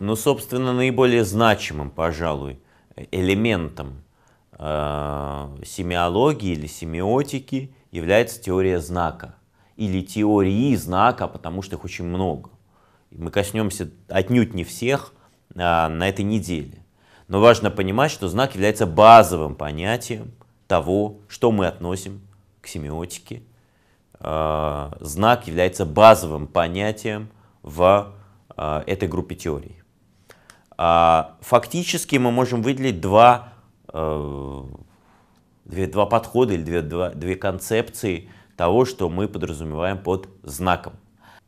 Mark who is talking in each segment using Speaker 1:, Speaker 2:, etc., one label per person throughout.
Speaker 1: Но, ну, собственно, наиболее значимым, пожалуй, элементом э, семиологии или семиотики является теория знака. Или теории знака, потому что их очень много. Мы коснемся отнюдь не всех э, на этой неделе. Но важно понимать, что знак является базовым понятием того, что мы относим к семиотике. Э, знак является базовым понятием в э, этой группе теорий. А, фактически мы можем выделить два, э, две, два подхода или две, два, две концепции того, что мы подразумеваем под знаком.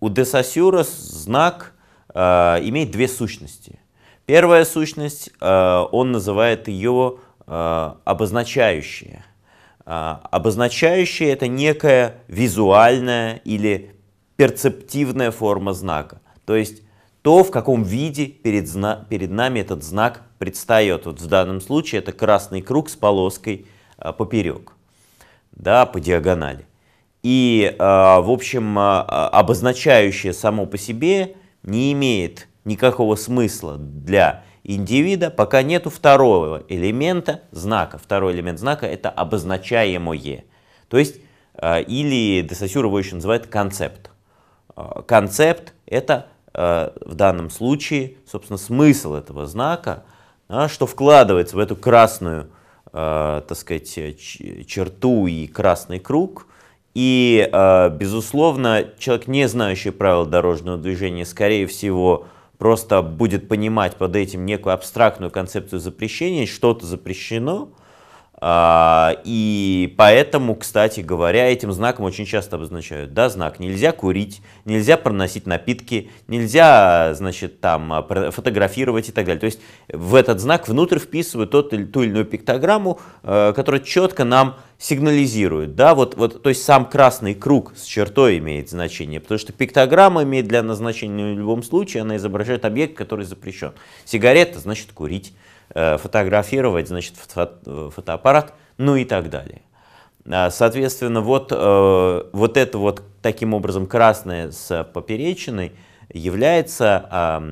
Speaker 1: У Десасюра знак э, имеет две сущности. Первая сущность, э, он называет ее обозначающее. Обозначающее – это некая визуальная или перцептивная форма знака. То есть то в каком виде перед, зна перед нами этот знак предстает. Вот в данном случае это красный круг с полоской а, поперек, да, по диагонали. И, а, в общем, а, а, обозначающее само по себе не имеет никакого смысла для индивида, пока нету второго элемента знака. Второй элемент знака – это обозначаемое. То есть, а, или Десасюрова еще называет концепт. А, концепт – это Э, в данном случае, собственно, смысл этого знака, что вкладывается в эту красную, э, так сказать, черту и красный круг. И, э, безусловно, человек, не знающий правил дорожного движения, скорее всего, просто будет понимать под этим некую абстрактную концепцию запрещения, что-то запрещено, а, и поэтому, кстати говоря, этим знаком очень часто обозначают, да, знак. Нельзя курить, нельзя проносить напитки, нельзя, значит, там а, фотографировать и так далее. То есть в этот знак внутрь вписывают тот, ту или иную пиктограмму, а, которая четко нам сигнализирует, да, вот, вот, то есть сам красный круг с чертой имеет значение, потому что пиктограмма имеет для назначения в любом случае, она изображает объект, который запрещен. Сигарета значит курить, Э, фотографировать, значит, фотоаппарат, ну и так далее. А, соответственно, вот, э, вот это вот таким образом красное с поперечиной является, а,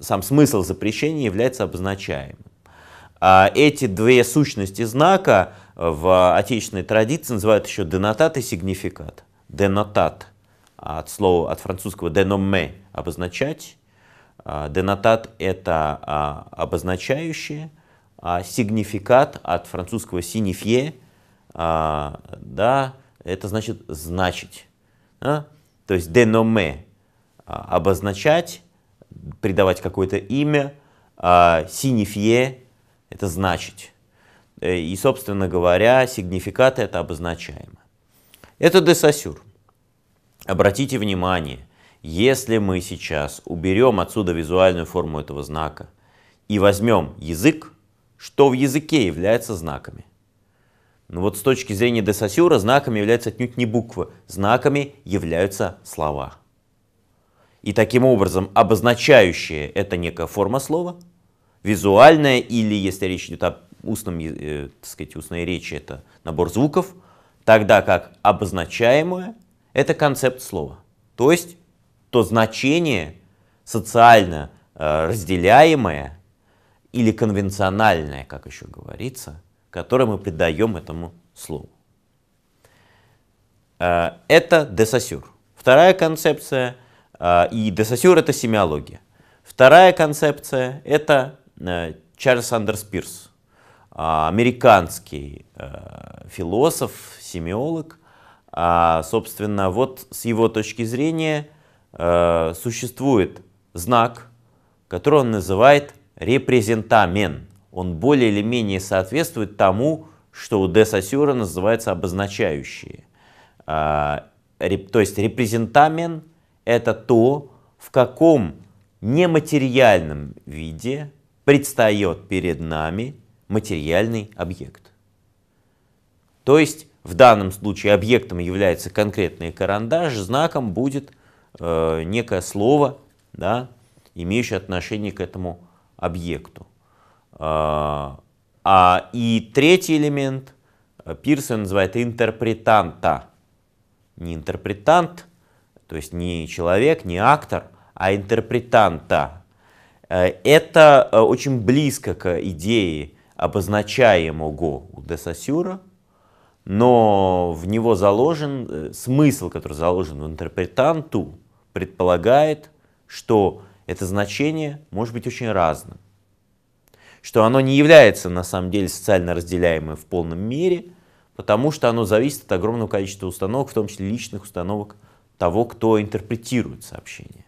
Speaker 1: сам смысл запрещения является обозначаемым. А эти две сущности знака в отечественной традиции называют еще денотат и сигнификат. Денотат от слова от французского «деноме» — обозначать, а, Денотат — это а, обозначающее, а сигнификат от французского «синифье», а, да, это значит «значить». Да? То есть «деноме» — обозначать, придавать какое-то имя, а «синифье» — это «значить». Э, и, собственно говоря, сигнификат — это обозначаемо. Это десасюр. Обратите внимание, если мы сейчас уберем отсюда визуальную форму этого знака и возьмем язык, что в языке является знаками. Ну вот с точки зрения де Сосюра знаками являются отнюдь не буквы, знаками являются слова. И таким образом обозначающее это некая форма слова, визуальная или, если речь идет о устном, э, так сказать, устной речи, это набор звуков, тогда как обозначаемое — это концепт слова, то есть то значение социально э, разделяемое или конвенциональное, как еще говорится, которое мы придаем этому слову. Э, это десасюр. Вторая концепция, э, и десасюр это семиология. Вторая концепция это Чарльз Андерс Пирс, американский философ, семиолог. А, собственно, вот с его точки зрения – Э, существует знак, который он называет репрезентамен. Он более или менее соответствует тому, что у Де Сосюра называется обозначающие. Э, то есть репрезентамен — это то, в каком нематериальном виде предстает перед нами материальный объект. То есть в данном случае объектом является конкретный карандаш, знаком будет Э, некое слово, да, имеющее отношение к этому объекту. А, а, и третий элемент э, Пирсон называет интерпретанта. Не интерпретант, то есть не человек, не актор, а интерпретанта. Это очень близко к идее обозначаемого у Десасюра, но в него заложен э, смысл, который заложен в интерпретанту, предполагает, что это значение может быть очень разным, что оно не является на самом деле социально разделяемым в полном мере, потому что оно зависит от огромного количества установок, в том числе личных установок того, кто интерпретирует сообщение.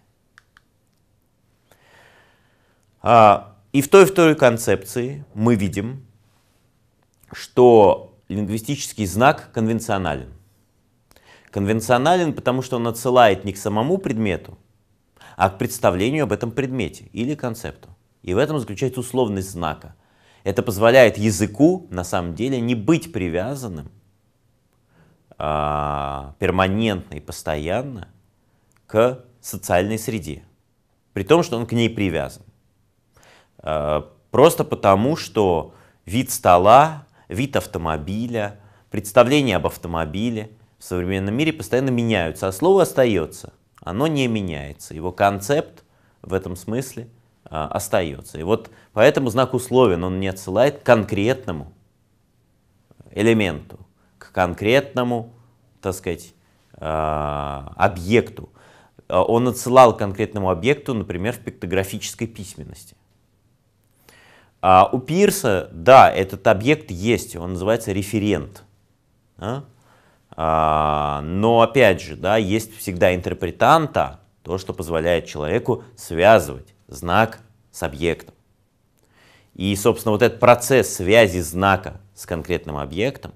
Speaker 1: А, и в той и второй концепции мы видим, что лингвистический знак конвенционален. Конвенционален, потому что он отсылает не к самому предмету, а к представлению об этом предмете или концепту. И в этом заключается условность знака. Это позволяет языку, на самом деле, не быть привязанным э, перманентно и постоянно к социальной среде, при том, что он к ней привязан. Э, просто потому, что вид стола вид автомобиля, представление об автомобиле в современном мире постоянно меняются, а слово остается, оно не меняется, его концепт в этом смысле а, остается. И вот поэтому знак условен, он не отсылает к конкретному элементу, к конкретному, так сказать, а, объекту. А, он отсылал к конкретному объекту, например, в пиктографической письменности. А у Пирса, да, этот объект есть, он называется референт. Да? А, но опять же, да, есть всегда интерпретанта, то, что позволяет человеку связывать знак с объектом. И, собственно, вот этот процесс связи знака с конкретным объектом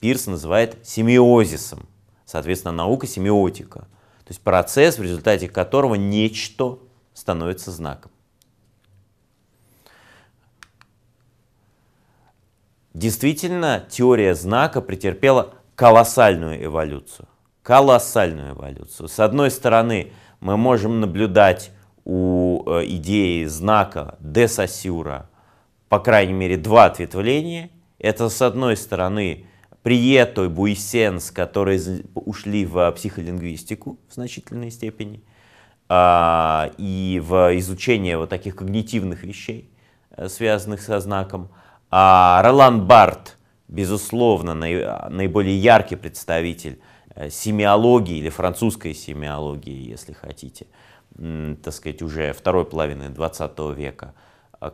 Speaker 1: Пирс называет семиозисом, соответственно, наука семиотика, то есть процесс, в результате которого нечто становится знаком. Действительно, теория знака претерпела колоссальную эволюцию. Колоссальную эволюцию. С одной стороны, мы можем наблюдать у э, идеи знака де по крайней мере, два ответвления. Это, с одной стороны, Прието и Буйсенс, которые ушли в психолингвистику в значительной степени а, и в изучение вот таких когнитивных вещей, э, связанных со знаком. А Ролан Барт, безусловно, наиболее яркий представитель э, семиологии или французской семиологии, если хотите, так сказать, уже второй половины 20 века,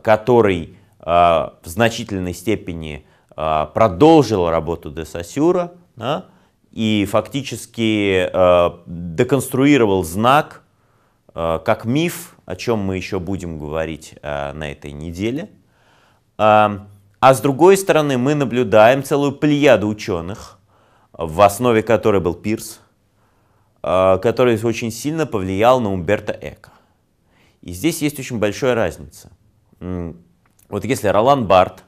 Speaker 1: который э, в значительной степени э, продолжил работу де Сосюра да, и фактически деконструировал знак как миф, о чем мы еще будем говорить на этой неделе. А с другой стороны, мы наблюдаем целую плеяду ученых, в основе которой был Пирс, э, который очень сильно повлиял на Умберто Эко. И здесь есть очень большая разница. Вот если Ролан Барт,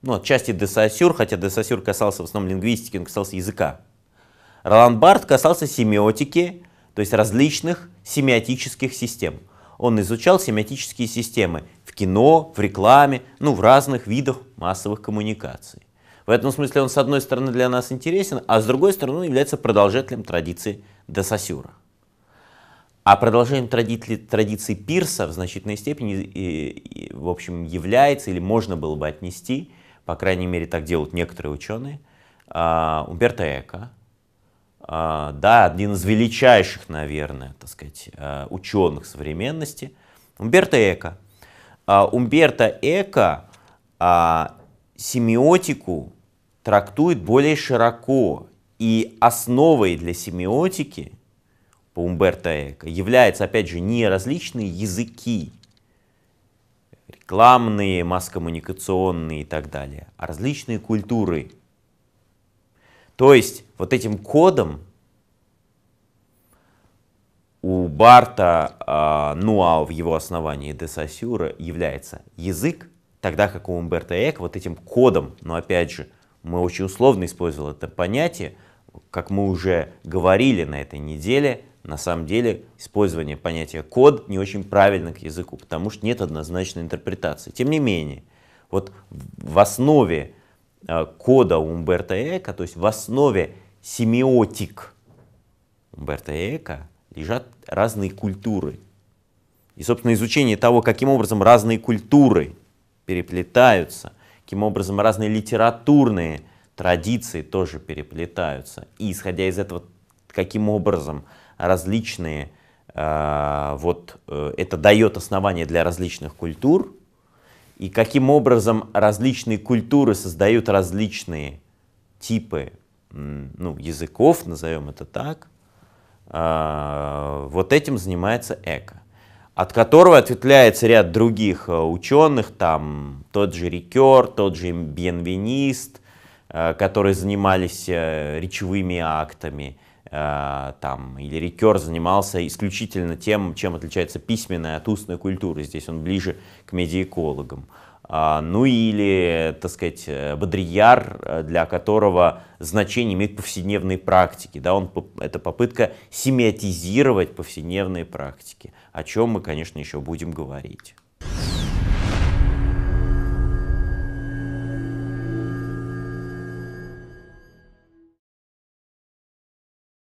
Speaker 1: ну, отчасти Десасюр, хотя Десасюр касался в основном лингвистики, он касался языка. Ролан Барт касался семиотики, то есть различных семиотических систем – он изучал семиотические системы в кино, в рекламе, ну в разных видах массовых коммуникаций. В этом смысле он с одной стороны для нас интересен, а с другой стороны он является продолжателем традиции Десасюра. А продолжением традиции, традиции Пирса в значительной степени, и, э, и, в общем, является или можно было бы отнести, по крайней мере так делают некоторые ученые, а, Умберто Эко, а, да, один из величайших, наверное, так сказать, э, ученых современности, Умберто Эко. А, Умберто Эко а, семиотику трактует более широко, и основой для семиотики по Умберто Эко является, опять же, не различные языки, рекламные, масс-коммуникационные и так далее, а различные культуры – то есть вот этим кодом у Барта, э, ну а в его основании де Сосюра является язык, тогда как у Умберто Эк вот этим кодом, но опять же, мы очень условно использовали это понятие, как мы уже говорили на этой неделе, на самом деле использование понятия код не очень правильно к языку, потому что нет однозначной интерпретации. Тем не менее, вот в основе Э, кода Умберто Эко, то есть в основе семиотик Умберто Эко лежат разные культуры. И, собственно, изучение того, каким образом разные культуры переплетаются, каким образом разные литературные традиции тоже переплетаются. И, исходя из этого, каким образом различные, э, вот э, это дает основание для различных культур, и каким образом различные культуры создают различные типы ну, языков, назовем это так, а, вот этим занимается эко, от которого ответвляется ряд других э, ученых, там тот же Рикер, тот же Бенвенист, э, которые занимались э, речевыми актами, Э, там, или Рикер занимался исключительно тем, чем отличается письменная от устной культуры. Здесь он ближе к медиэкологам. А, ну или, так сказать, э, Бодрияр, э, для которого значение имеют повседневные практики. Да, он, это попытка семиотизировать повседневные практики, о чем мы, конечно, еще будем говорить.